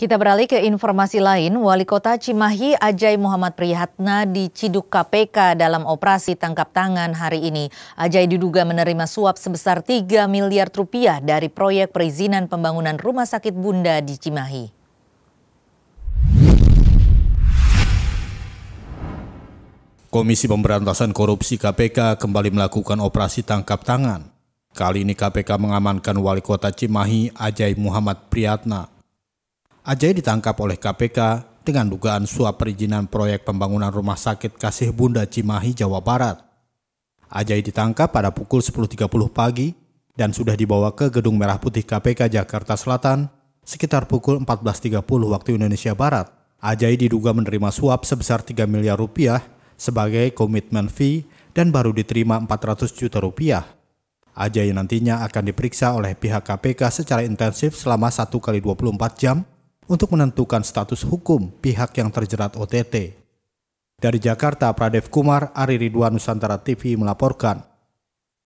Kita beralih ke informasi lain, Wali Kota Cimahi Ajay Muhammad Prihatna diciduk KPK dalam operasi tangkap tangan hari ini. Ajay diduga menerima suap sebesar 3 miliar rupiah dari proyek perizinan pembangunan rumah sakit Bunda di Cimahi. Komisi Pemberantasan Korupsi KPK kembali melakukan operasi tangkap tangan. Kali ini KPK mengamankan Wali Kota Cimahi Ajay Muhammad Priyatna Ajay ditangkap oleh KPK dengan dugaan suap perizinan proyek pembangunan rumah sakit Kasih Bunda Cimahi, Jawa Barat. Ajay ditangkap pada pukul 10.30 pagi dan sudah dibawa ke Gedung Merah Putih KPK Jakarta Selatan sekitar pukul 14.30 waktu Indonesia Barat. Ajay diduga menerima suap sebesar 3 miliar rupiah sebagai komitmen fee dan baru diterima 400 juta rupiah. Ajay nantinya akan diperiksa oleh pihak KPK secara intensif selama 1 kali 24 jam untuk menentukan status hukum pihak yang terjerat OTT. Dari Jakarta, Pradev Kumar, Ari Ridwan Nusantara TV melaporkan.